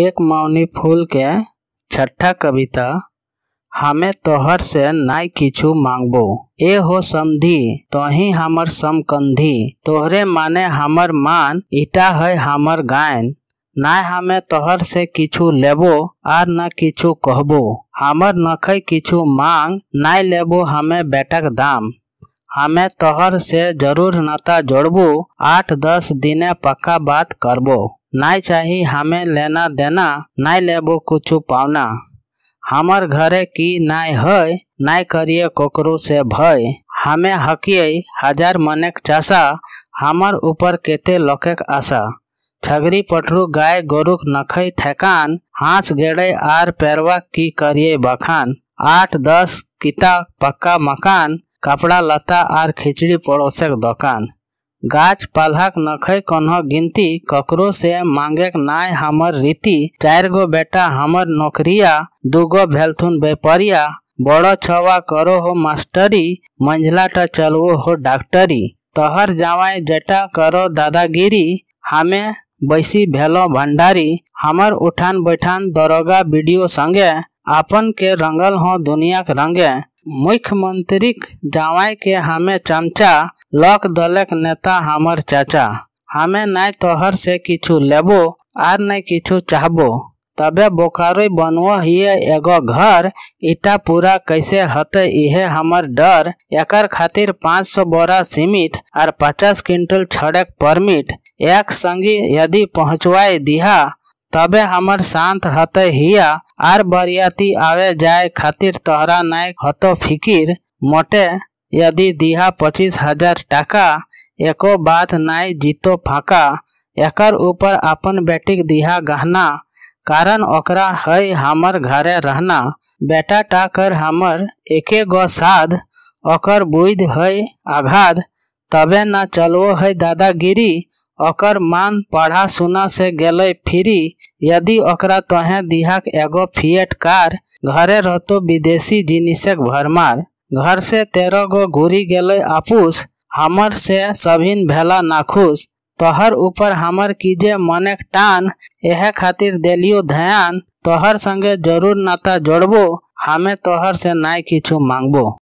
एक मौनी फूल के छठा कविता हमें तोहर से नाई किछु मांगबो ए हो समधी ही हमर समकंधी तोहरे माने हमर मान इटा है हमर गायन ना हमें तोहर से किछु लेबो आर न किछु कहबो हमर नखै किछु मांग नाय लेबो हमें बेटक दाम हमें तोहर से जरूर नता जोड़बो आठ दस दिने पक्का बात करबो ना चाहे हमें लेना देना ना लेबो कुछ पावना हमार घरे की ना है ना करिए ककरो से भय हमें हकिए हजार मनेक चाषा हमार ऊपर केते लोकेक आशा छगरी पटरू गाय गोरु नख ठेकान हाँस गेड़े आर पैरवा की करिए बखान आठ दस किता पक्का मकान कपड़ा लता आर खिचड़ी पड़ोसक दुकान गाछ पालहक नखय कन्ह गिनती ककरो से मांगेक नाय हमर रीति चार गो बेटा हमर नौकरिया दूगो भेलथुन व्यापारिया बड़ो छवा करो हो मास्टरी मंझला टा चलवो हो डॉक्टरी तोहर जावाय जटा करो दादागिरी हमें बैसी भेलो भंडारी हमार उठान बैठान दरोगा वीडियो संगे आपन के रंगल हो दुनिया के रंगे मुख्यमंत्री जावाई के हमें चमचा लक दलक नेता हमर चाचा हमें न तोहर से किछु लेबो आर न किछु चाहबो तबे बोकारो बनवो हिये एगो घर इटा पूरा कैसे हते इहे हमर डर एकर खातिर 500 बोरा सीमित आर 50 क्विंटल छड़क परमिट एक संगी यदि पहुंचवाए दिहा तबे हमर शांत हत हिया आर बरियाती आवे जाए खातिर तोहरा नाय हतो फिकिर मोटे यदि दिहा पचीस हजार टाका एको बात नाय जीतो फाका एकर ऊपर अपन बेटिक दिहा गहना कारण ओकरा है हमर घरे रहना बेटा टाकर हमर एके गो साध ओकर बुध है आघाध तबे ना चलवो है दादागिरी ओकर मान पढ़ा सुना से गल फ्री यदि ओकरा तोहे दिहक एगो फिएट कार घरे रहतो विदेशी जिनिसक भरमार घर से तेरह गो घूरी गल आपूस हमर से सभी भला नाखुश तोहर ऊपर हमर कीजे मनक टान यह खातिर दिलियो ध्यान तोहर संगे जरूर नाता जोड़बो हमें तोहर से नाय किछु मांगबो